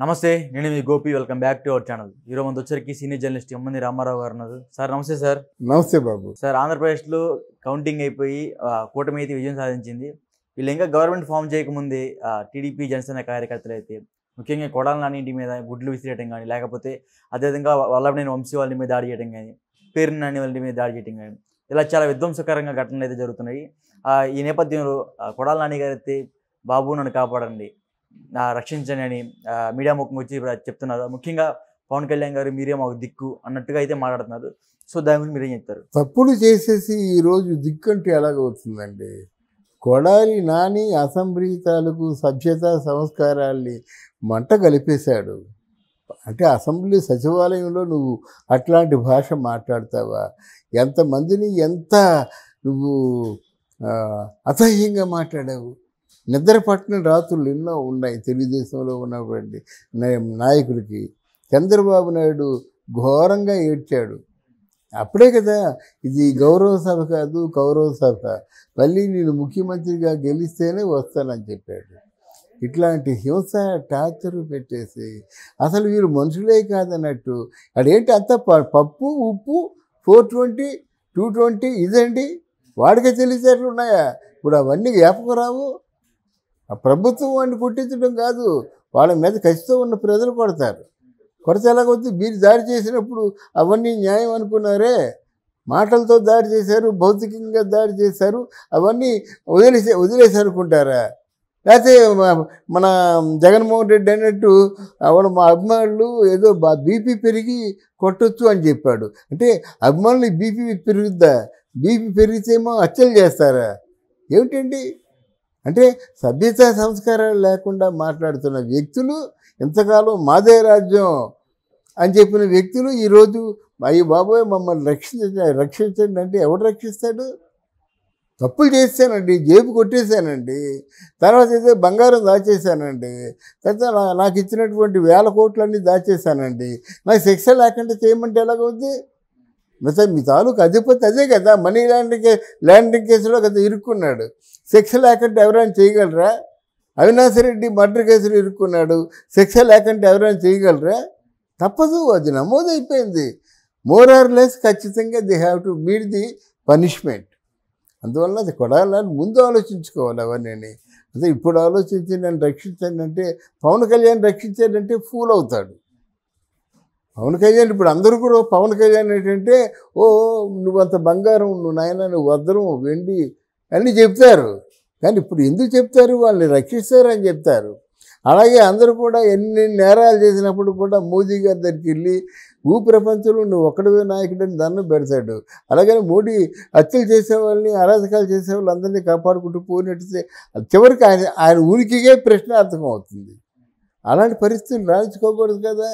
నమస్తే నేను మీ Gopi welcome back to our channel ఈరోజు మంది వచ్చరికి సీనియర్ జర్నలిస్ట్ ఎమ్మని రామారావు గారు ఉన్నారు సార్ నమస్తే సార్ నమస్తే బాబు సార్ ఆంధ్రప్రదేశ్లో కౌంటింగ్ అయిపోయి కూటమి అయితే విజయం సాధించింది వీళ్ళు ఇంకా గవర్నమెంట్ ఫామ్ చేయకముందే టీడీపీ జనసేన కార్యకర్తలు అయితే ముఖ్యంగా కొడాల ఇంటి మీద గుడ్లు విసిరేయడం కానీ లేకపోతే అదేవిధంగా వాళ్ళ నేను వంశీ వాళ్ళ మీద దాడి చేయడం కానీ పేరు నాని వాళ్ళ మీద దాడి చేయడం కానీ ఇలా చాలా విధ్వంసకరంగా ఘటనలు అయితే జరుగుతున్నాయి ఈ నేపథ్యంలో కొడాల నాని గారు అయితే బాబు నన్ను కాపాడండి రక్షించండి అని మీడియా ముఖం వచ్చి చెప్తున్నారు ముఖ్యంగా పవన్ కళ్యాణ్ గారు మీరే మాకు దిక్కు అన్నట్టుగా అయితే మాట్లాడుతున్నారు సో దాని గురించి మీరేం చెప్తారు తప్పులు చేసేసి ఈరోజు దిక్కు అంటే ఎలాగవుతుందండి కొడాలి నాని అసెంబ్లీ తాలూకు సభ్యత సంస్కారాల్ని మంట కలిపేశాడు అంటే అసెంబ్లీ సచివాలయంలో నువ్వు అట్లాంటి భాష మాట్లాడతావా ఎంతమందిని ఎంత నువ్వు అసహ్యంగా మాట్లాడావు నిద్రపట్టిన రాత్రులు ఎన్నో ఉన్నాయి తెలుగుదేశంలో ఉన్నటువంటి నాయకుడికి చంద్రబాబు నాయుడు ఘోరంగా ఏడ్చాడు అప్పుడే కదా ఇది గౌరవ సభ కాదు కౌరవ సభ మళ్ళీ నేను ముఖ్యమంత్రిగా గెలిస్తేనే వస్తానని చెప్పాడు ఇట్లాంటి హింస టార్చర్ పెట్టేసి అసలు వీరు మనుషులే కాదన్నట్టు అదేంటి అంత పప్పు ఉప్పు ఫోర్ ట్వంటీ టూ ట్వంటీ ఇదండి వాడికే తెలిసేట్లు ఉన్నాయా ఇప్పుడు అవన్నీ జ్ఞాపకం రావు ప్రభుత్వం వాడిని కొట్టించడం కాదు వాళ్ళ మీద ఖచ్చితం ఉన్న ప్రజలు కొడతారు కొరత ఎలాగొద్దు మీరు దాడి చేసినప్పుడు అవన్నీ న్యాయం అనుకున్నారే మాటలతో దాడి చేశారు భౌతికంగా దాడి చేశారు అవన్నీ వదిలేసే వదిలేసి అనుకుంటారా లేకపోతే మన జగన్మోహన్ రెడ్డి అన్నట్టు వాడు మా అభిమానులు ఏదో బీపీ పెరిగి కొట్టొచ్చు అని చెప్పాడు అంటే అభిమానులు బీపీ పెరుగుద్దా బీపీ పెరిగితేమో హత్యలు చేస్తారా ఏమిటండి అంటే సభ్యత సంస్కారాలు లేకుండా మాట్లాడుతున్న వ్యక్తులు ఇంతకాలం మాదే రాజ్యం అని చెప్పిన వ్యక్తులు ఈరోజు అయ్యి బాబోయ్ మమ్మల్ని రక్షించ రక్షించండి అంటే ఎవడు రక్షిస్తాడు తప్పులు చేశానండి జేబు కొట్టేశానండి తర్వాత అయితే బంగారం దాచేశానండి తర్వాత నాకు ఇచ్చినటువంటి వేల కోట్లన్నీ దాచేశానండి నాకు శిక్ష లేకుండా చేయమంటే ఎలాగవుద్ది మిగతా మీ తాలూకు అధిపతి అదే కదా మనీ ల్యాండింగ్ ల్యాండింగ్ కేసులో కదా ఇరుక్కున్నాడు సెక్స్ లేకుంటే ఎవరైనా చేయగలరా అవినాష్ రెడ్డి మర్డర్ కేసులు ఇరుక్కున్నాడు సెక్స్ లేకుంటే ఎవరైనా చేయగలరా తప్పదు అది నమోదైపోయింది మోర్ ఆర్ లెస్ ఖచ్చితంగా they have to meet the punishment అందువల్ల అది కొడాలని ముందు ఆలోచించుకోవాలి అవన్నీ అదే ఇప్పుడు ఆలోచించి నన్ను రక్షించాడంటే పవన్ కళ్యాణ్ రక్షించాడంటే ఫూల్ అవుతాడు పవన్ కళ్యాణ్ ఇప్పుడు అందరూ కూడా పవన్ కళ్యాణ్ ఏంటంటే ఓ నువ్వంత బంగారం నువ్వు నాయన నువ్వు వద్దరం వెండి అన్నీ చెప్తారు కానీ ఇప్పుడు ఎందుకు చెప్తారు వాళ్ళని రక్షిస్తారు అని చెప్తారు అలాగే అందరూ కూడా ఎన్ని నేరాలు చేసినప్పుడు కూడా మోదీ గారి దగ్గరికి వెళ్ళి భూ ప్రపంచంలో నువ్వు ఒక్కడివే అని దండం పెడతాడు అలాగని మోడీ హత్యలు చేసేవాళ్ళని అరాచకాలు చేసేవాళ్ళు అందరినీ కాపాడుకుంటూ పోయినట్టు చివరికి ఆయన ఆయన ఉనికిగే ప్రశ్నార్థకం అవుతుంది అలాంటి పరిస్థితులు రాయించుకోకూడదు కదా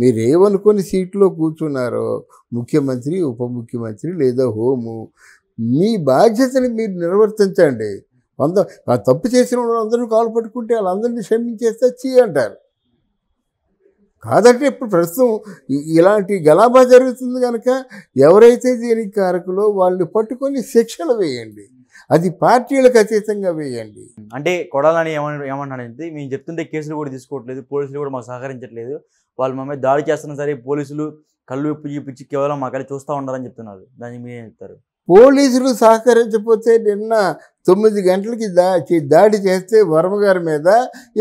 మీరు ఏమనుకొని సీట్లో కూర్చున్నారో ముఖ్యమంత్రి ఉప ముఖ్యమంత్రి లేదా హోము మీ బాధ్యతని మీరు నిర్వర్తించండి వంద తప్పు చేసిన వాళ్ళందరూ కాలు పట్టుకుంటే వాళ్ళందరినీ క్షమించేస్తే చీ అంటారు కాదంటే ఇప్పుడు ప్రస్తుతం ఇలాంటి గలాభా జరుగుతుంది కనుక ఎవరైతే దీనికి కారకులో వాళ్ళని పట్టుకొని శిక్షలు వేయండి అది పార్టీలకు అతీతంగా వేయండి అంటే కొడాలని ఏమన్నా ఏమన్నాడంటే మేము చెప్తుంటే కేసులు కూడా తీసుకోవట్లేదు పోలీసులు కూడా మాకు సహకరించట్లేదు వాళ్ళు మమ్మీ దాడి చేస్తున్నా సరే పోలీసులు కళ్ళు ఇప్పు చూపించి కేవలం మాకడే చూస్తూ ఉండాలని చెప్తున్నారు దానికి మీరు చెప్తారు పోలీసులు సహకరించకపోతే నిన్న తొమ్మిది గంటలకి దా దాడి చేస్తే వర్మగారి మీద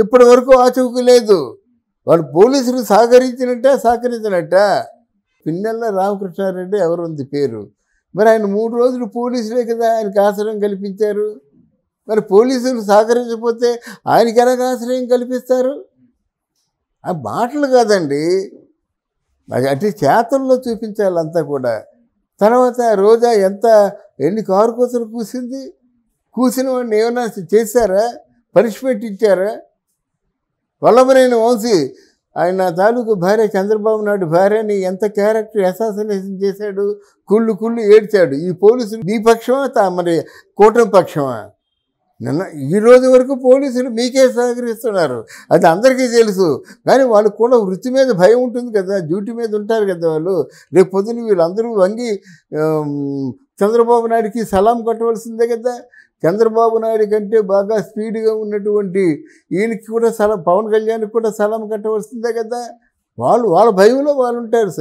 ఇప్పటి వరకు ఆచూకు లేదు వాళ్ళు పోలీసులు సహకరించినట్ట సహకరించినట్ట పిన్నెల్ల రామకృష్ణారెడ్డి ఎవరు ఉంది పేరు మరి ఆయన మూడు రోజులు పోలీసులే కదా ఆయనకు ఆశ్రయం కల్పించారు మరి పోలీసులు సహకరించకపోతే ఆయనకి ఎలాగ ఆశ్రయం కల్పిస్తారు ఆ మాటలు కాదండి అంటే చేతల్లో చూపించాలి అంతా కూడా తర్వాత రోజా ఎంత ఎన్ని కారు కూతురు కూసింది కూసిన వాడిని ఏమైనా చేశారా పనిష్మెంట్ ఇచ్చారా వల్లభనేని వంశీ ఆయన తాలూకు భార్య చంద్రబాబు నాయుడు భార్యని ఎంత క్యారెక్టర్ అసాసినేషన్ చేశాడు కుళ్ళు కుళ్ళు ఏడ్చాడు ఈ పోలీసులు నీ పక్షమా మరి కూటమి పక్షమా నిన్న ఈ రోజు వరకు పోలీసులు మీకే సహకరిస్తున్నారు అది అందరికీ తెలుసు కానీ వాళ్ళు కూడా వృత్తి మీద భయం ఉంటుంది కదా డ్యూటీ మీద ఉంటారు కదా వాళ్ళు రేపు పొద్దున వీళ్ళందరూ వంగి చంద్రబాబు నాయుడికి సలాం కట్టవలసిందే కదా చంద్రబాబు నాయుడు కంటే బాగా స్పీడ్గా ఉన్నటువంటి ఈయనకి కూడా సలాం పవన్ కళ్యాణ్కి కూడా సలాం కట్టవలసిందే కదా వాళ్ళు వాళ్ళ భయంలో వాళ్ళు ఉంటారు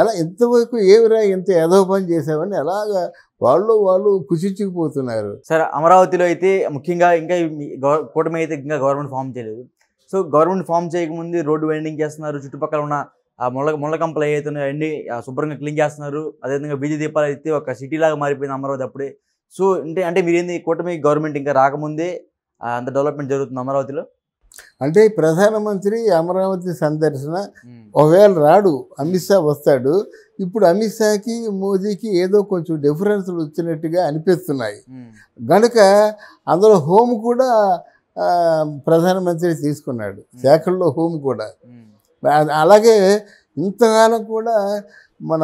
ఎలా ఇంతవరకు ఏమిరా ఇంత ఏదో పని చేసామని ఎలాగా వాళ్ళు వాళ్ళు కుచించుకుపోతున్నారు సార్ అమరావతిలో అయితే ముఖ్యంగా ఇంకా కూటమి అయితే ఇంకా గవర్నమెంట్ ఫామ్ చేయలేదు సో గవర్నమెంట్ ఫామ్ చేయకముందు రోడ్డు వెండింగ్ చేస్తున్నారు చుట్టుపక్కల ఉన్న ఆ ముళ్ళ ముళ్ళ కంపలు అండి శుభ్రంగా క్లీన్ చేస్తున్నారు అదేవిధంగా బీజీ దీపాలు అయితే ఒక సిటీలాగా మారిపోయింది అమరావతి అప్పుడే సో అంటే అంటే మీరేంది కూటమి గవర్నమెంట్ ఇంకా రాకముందే అంత డెవలప్మెంట్ జరుగుతుంది అమరావతిలో అంటే ప్రధానమంత్రి అమరావతి సందర్శన ఒకవేళ రాడు అమిత్ షా వస్తాడు ఇప్పుడు అమిత్ షాకి మోదీకి ఏదో కొంచెం డిఫరెన్స్లు వచ్చినట్టుగా అనిపిస్తున్నాయి గనుక అందులో హోమ్ కూడా ప్రధానమంత్రి తీసుకున్నాడు శాఖల్లో హోమ్ కూడా అలాగే ఇంతకాలం కూడా మన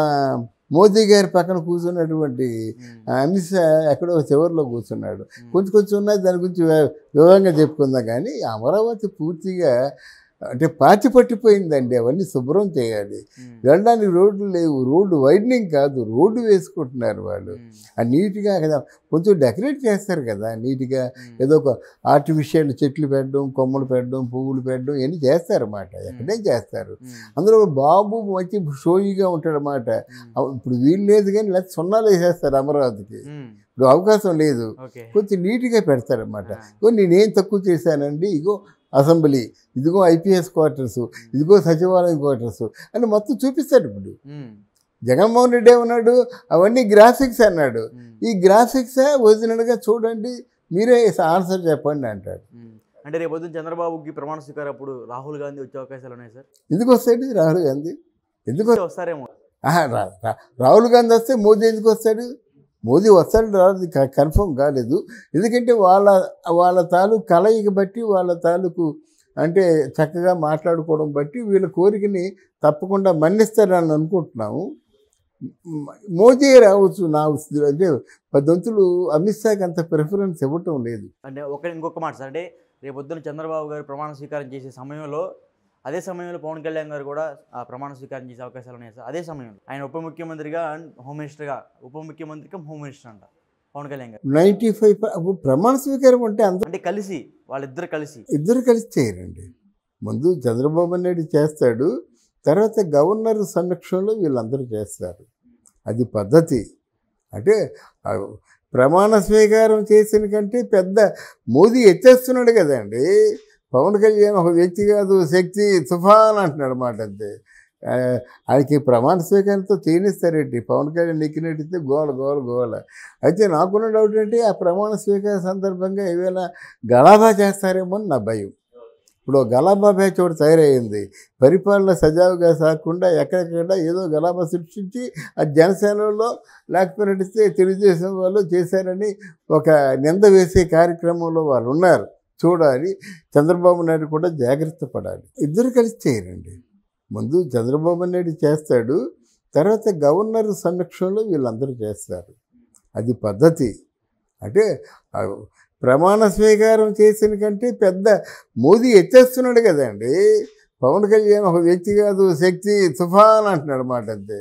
మోదీ గారి పక్కన కూర్చున్నటువంటి అమిత్ షా ఎక్కడో చివరిలో కూర్చున్నాడు కొంచెం కొంచెం ఉన్నాయి దాని గురించి వివరంగా చెప్పుకుందాం కానీ అమరావతి పూర్తిగా అంటే పాతి పట్టిపోయిందండి అవన్నీ శుభ్రం చేయాలి వెళ్ళడానికి రోడ్లు లేవు రోడ్డు వైడ్నింగ్ కాదు రోడ్డు వేసుకుంటున్నారు వాళ్ళు ఆ నీట్గా కదా కొంచెం డెకరేట్ చేస్తారు కదా నీట్గా ఏదో ఒక ఆర్టిఫిషియల్ చెట్లు పెట్టడం కొమ్మలు పెట్టడం పువ్వులు పెట్టడం ఇవన్నీ చేస్తారన్నమాట ఎక్కడే చేస్తారు అందులో బాబు మంచి షోయిగా ఉంటాడనమాట ఇప్పుడు వీలు లేదు కానీ లేకపోతే సున్నాలు వేసేస్తారు అమరావతికి ఇప్పుడు అవకాశం లేదు కొంచెం నీట్గా పెడతారన్నమాట ఇగో నేనేం తక్కువ చేశానండి ఇగో అసెంబ్లీ ఇదిగో ఐపీఎస్ క్వార్టర్స్ ఇదిగో సచివాలయం క్వార్టర్స్ అని మొత్తం చూపిస్తాడు ఇప్పుడు జగన్మోహన్ రెడ్డి ఏమన్నాడు అవన్నీ గ్రాఫిక్స్ అన్నాడు ఈ గ్రాఫిక్సే ఒరిజినల్గా చూడండి మీరే ఆన్సర్ చెప్పండి అంటాడు అంటే రేపు చంద్రబాబుకి ప్రమాణ స్వీకారం అప్పుడు రాహుల్ గాంధీ వచ్చే అవకాశాలు ఉన్నాయి సార్ ఎందుకు వస్తాడు రాహుల్ గాంధీ ఎందుకు వస్తారేమో రాహుల్ గాంధీ వస్తే మోదీ ఎందుకు వస్తాడు మోదీ వస్తాడు రాదు కన్ఫర్మ్ కాలేదు ఎందుకంటే వాళ్ళ వాళ్ళ తాలూకు కలయిక బట్టి వాళ్ళ తాలూకు అంటే చక్కగా మాట్లాడుకోవడం బట్టి వీళ్ళ కోరికని తప్పకుండా మన్నిస్తారని అనుకుంటున్నాము మోదీ రావచ్చు నా అంటే పద్దంతులు అమిత్ షాకి అంత ప్రిఫరెన్స్ ఇవ్వటం లేదు అంటే ఒక ఇంకొక మాట సార్ అంటే రేపొద్దున చంద్రబాబు గారు ప్రమాణ స్వీకారం చేసే సమయంలో అదే సమయంలో పవన్ కళ్యాణ్ గారు కూడా ఆ ప్రమాణ స్వీకారం చేసే అవకాశాలు ఉన్నాయి సార్ అదే సమయంలో ఆయన ఉప ముఖ్యమంత్రిగా అండ్ ఉప ముఖ్యమంత్రిగా కమ్ హోమ్ మినిస్టర్ అంట పవన్ కళ్యాణ్ గారు నైన్టీ ఫైవ్ ప్రమాణ స్వీకారం అంటే అంటే కలిసి వాళ్ళిద్దరు కలిసి ఇద్దరు కలిసి చేయరండి ముందు చంద్రబాబు నాయుడు చేస్తాడు తర్వాత గవర్నర్ సంరక్షణలో వీళ్ళందరూ చేస్తారు అది పద్ధతి అంటే ప్రమాణ స్వీకారం చేసిన కంటే పెద్ద మోదీ ఎత్తేస్తున్నాడు కదండి పవన్ కళ్యాణ్ ఒక వ్యక్తి కాదు శక్తి తుఫాన్ అంటున్నాడు మాట అంతే ఆయనకి ప్రమాణ స్వీకారంతో తీనిస్తారేంటి పవన్ కళ్యాణ్ ఎక్కినట్టయితే గోల గోల గోల అయితే నాకున్న డౌట్ ఏంటి ఆ ప్రమాణ స్వీకార సందర్భంగా ఏవైనా గలాభా చేస్తారేమో అని నా భయం ఇప్పుడు గలాబా బ్యాచ్ ఒకటి తయారైంది పరిపాలన సజావుగా సాగకుండా ఎక్కడెక్కడ ఏదో గలాబా సృష్టించి ఆ జనసేనలో లేకపోయినట్టు తెలుగుదేశం వాళ్ళు చేశారని ఒక నింద వేసే కార్యక్రమంలో వాళ్ళు ఉన్నారు చూడాలి చంద్రబాబు నాయుడు కూడా జాగ్రత్త పడాలి ఇద్దరు కలిసి చేయరండి ముందు చంద్రబాబు నాయుడు చేస్తాడు తర్వాత గవర్నర్ సంరక్షణలో వీళ్ళందరూ చేస్తారు అది పద్ధతి అంటే ప్రమాణ స్వీకారం చేసిన కంటే పెద్ద మోదీ ఎత్తేస్తున్నాడు కదండి పవన్ కళ్యాణ్ ఒక వ్యక్తి కాదు శక్తి తుఫాన్ అంటున్నాడు మాట అంతే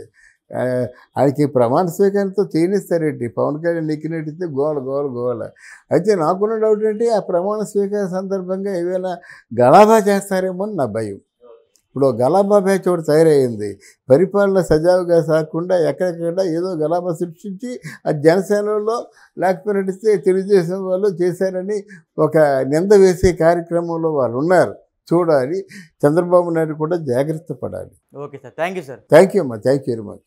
ఆయనకి ప్రమాణ స్వీకారంతో తీనిస్తారేంటి పవన్ కళ్యాణ్ నెట్టితే గోల గోల గోల అయితే నాకున్న డౌట్ ఏంటి ఆ ప్రమాణ స్వీకార సందర్భంగా ఏవైనా గలాభా చేస్తారేమో అని నా భయం ఇప్పుడు గలాబా బ్యాచ్ ఒకటి తయారైంది పరిపాలన సజావుగా సాగకుండా ఎక్కడెక్కడ ఏదో గలాబా సృష్టించి ఆ జనసేనలో లేకపోతే తెలుగుదేశం వాళ్ళు చేశారని ఒక నింద వేసే కార్యక్రమంలో వాళ్ళు ఉన్నారు చూడాలి చంద్రబాబు నాయుడు కూడా జాగ్రత్త పడాలి okay sir thank you sir thank you అమ్మా థ్యాంక్ యూ వెరీ మచ్